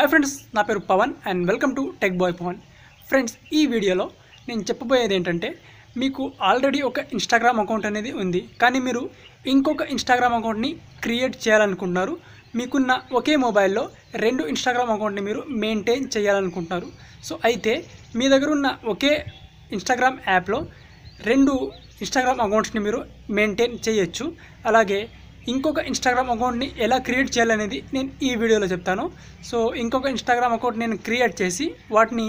hi friends నా పేరు Pavan and welcome to tech boy Pavan friends ఈ వీడియోలో నేను చెప్పబోయేది ఏంటంటే మీకు ఆల్రెడీ ఒక ఇన్స్టాగ్రామ్ అకౌంట్ అనేది ఉంది కానీ మీరు ఇంకొక ఇన్స్టాగ్రామ్ అకౌంట్ని క్రియేట్ చేయాలనుకుంటున్నారు మీకున్న ఒకే మొబైల్లో రెండు ఇన్స్టాగ్రామ్ అకౌంట్ని మీరు మెయింటైన్ చేయాలనుకుంటున్నారు సో అయితే మీ దగ్గర ఉన్న ఒకే ఇన్స్టాగ్రామ్ యాప్లో రెండు ఇన్స్టాగ్రామ్ అకౌంట్స్ని మీరు మెయింటైన్ చేయొచ్చు అలాగే ఇంకొక ఇన్స్టాగ్రామ్ అకౌంట్ని ఎలా క్రియేట్ చేయాలనేది నేను ఈ వీడియోలో చెప్తాను సో ఇంకొక ఇన్స్టాగ్రామ్ అకౌంట్ నేను క్రియేట్ చేసి వాటిని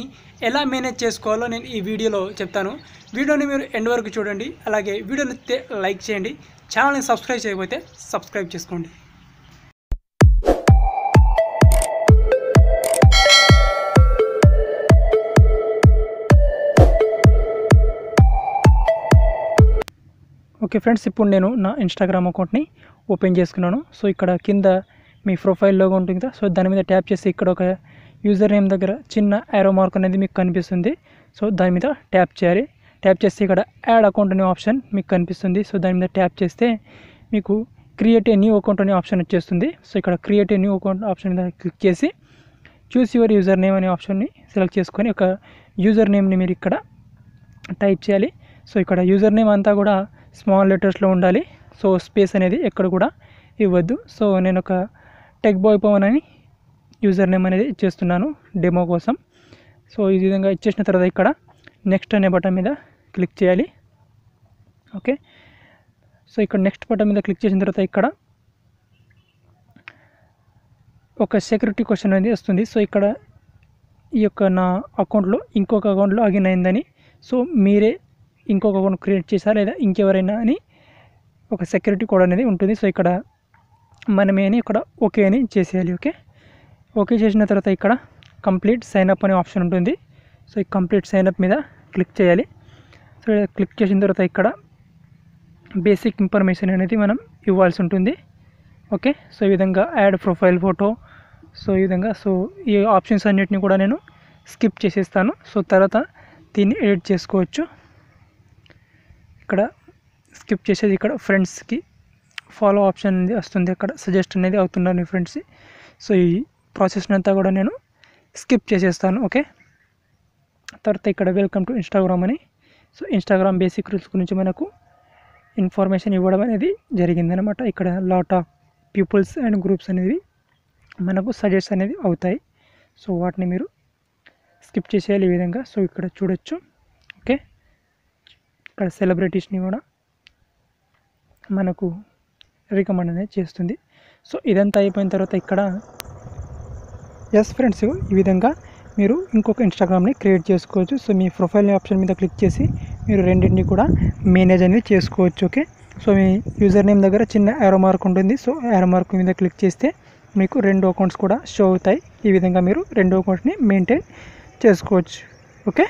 ఎలా మేనేజ్ చేసుకోవాలో నేను ఈ వీడియోలో చెప్తాను వీడియోని మీరు ఎండ్ వరకు చూడండి అలాగే వీడియోని లైక్ చేయండి ఛానల్ని సబ్స్క్రైబ్ చేయకపోతే సబ్స్క్రైబ్ చేసుకోండి ఓకే ఫ్రెండ్స్ ఇప్పుడు నేను నా ఇన్స్టాగ్రామ్ అకౌంట్ని ఓపెన్ చేసుకున్నాను సో ఇక్కడ కింద మీ ప్రొఫైల్లో ఉంటుంది కదా సో దాని మీద ట్యాప్ చేసి ఇక్కడ ఒక యూజర్ నేమ్ దగ్గర చిన్న యారో మార్క్ అనేది మీకు కనిపిస్తుంది సో దాని మీద ట్యాప్ చేయాలి ట్యాప్ చేస్తే ఇక్కడ యాడ్ అకౌంట్ అనే ఆప్షన్ మీకు కనిపిస్తుంది సో దాని మీద ట్యాప్ చేస్తే మీకు క్రియేట్ ఏ న్యూ అకౌంట్ అనే ఆప్షన్ వచ్చేస్తుంది సో ఇక్కడ create a new account option మీద క్లిక్ చేసి చూస్ యువర్ యూజర్ నేమ్ అనే ఆప్షన్ని సెలెక్ట్ చేసుకొని ఒక యూజర్ నేమ్ని మీరు ఇక్కడ టైప్ చేయాలి సో ఇక్కడ యూజర్ నేమ్ అంతా కూడా స్మాల్ లెటర్స్లో ఉండాలి సో స్పేస్ అనేది ఎక్కడ కూడా ఇవ్వద్దు సో నేను ఒక టెక్ బాయ్ పవన్ అని యూజర్ నేమ్ అనేది ఇచ్చేస్తున్నాను డెమో కోసం సో ఈ విధంగా ఇచ్చేసిన తర్వాత ఇక్కడ నెక్స్ట్ అనే బటన్ మీద క్లిక్ చేయాలి ఓకే సో ఇక్కడ నెక్స్ట్ బటన్ మీద క్లిక్ చేసిన తర్వాత ఇక్కడ ఒక సెక్యూరిటీ క్వశ్చన్ అనేది వస్తుంది సో ఇక్కడ ఈ యొక్క నా అకౌంట్లో ఇంకొక అకౌంట్లో అగిన్ అయిందని సో మీరే ఇంకొక అకౌంట్ క్రియేట్ చేసా లేదా ఇంకెవరైనా అని ఒక సెక్యూరిటీ కోడ్ అనేది ఉంటుంది సో ఇక్కడ మనమే అని ఇక్కడ ఓకే అని చేసేయాలి ఓకే ఓకే చేసిన తర్వాత ఇక్కడ కంప్లీట్ సైన్అప్ అనే ఆప్షన్ ఉంటుంది సో ఈ కంప్లీట్ సైన్అప్ మీద క్లిక్ చేయాలి సో క్లిక్ చేసిన తర్వాత ఇక్కడ బేసిక్ ఇన్ఫర్మేషన్ అనేది మనం ఇవ్వాల్సి ఉంటుంది ఓకే సో ఈ విధంగా యాడ్ ప్రొఫైల్ ఫోటో సో ఈ విధంగా సో ఈ ఆప్షన్స్ అన్నిటిని కూడా నేను స్కిప్ చేసేస్తాను సో తర్వాత దీన్ని ఎడిట్ చేసుకోవచ్చు ఇక్కడ స్కిప్ చేసేది ఇక్కడ ఫ్రెండ్స్కి ఫాలో ఆప్షన్ అనేది వస్తుంది ఇక్కడ సజెస్ట్ అనేది అవుతున్నాను ఫ్రెండ్స్ సో ఈ ప్రాసెస్ని అంతా కూడా నేను స్కిప్ చేసేస్తాను ఓకే తర్వాత ఇక్కడ వెల్కమ్ టు ఇన్స్టాగ్రామ్ అని సో ఇన్స్టాగ్రామ్ బేసిక్ రూల్స్ గురించి మనకు ఇన్ఫర్మేషన్ ఇవ్వడం అనేది జరిగిందనమాట ఇక్కడ lot of peoples and groups అనేవి మనకు సజెస్ట్ అనేది అవుతాయి సో వాటిని మీరు స్కిప్ చేసేయాలి ఈ విధంగా సో ఇక్కడ చూడొచ్చు ఇక్కడ సెలబ్రిటీస్ని కూడా మనకు రికమెండ్ అనేది చేస్తుంది సో ఇదంతా అయిపోయిన తర్వాత ఇక్కడ ఎస్ ఫ్రెండ్స్ ఈ విధంగా మీరు ఇంకొక ఇన్స్టాగ్రామ్ని క్రియేట్ చేసుకోవచ్చు సో మీ ప్రొఫైల్ ఆప్షన్ మీద క్లిక్ చేసి మీరు రెండింటిని కూడా మేనేజ్ అనేది చేసుకోవచ్చు ఓకే సో మీ యూజర్ నేమ్ దగ్గర చిన్న యారో మార్క్ ఉంటుంది సో యారో మార్క్ మీద క్లిక్ చేస్తే మీకు రెండు అకౌంట్స్ కూడా షో అవుతాయి ఈ విధంగా మీరు రెండు అకౌంట్ని మెయింటైన్ చేసుకోవచ్చు ఓకే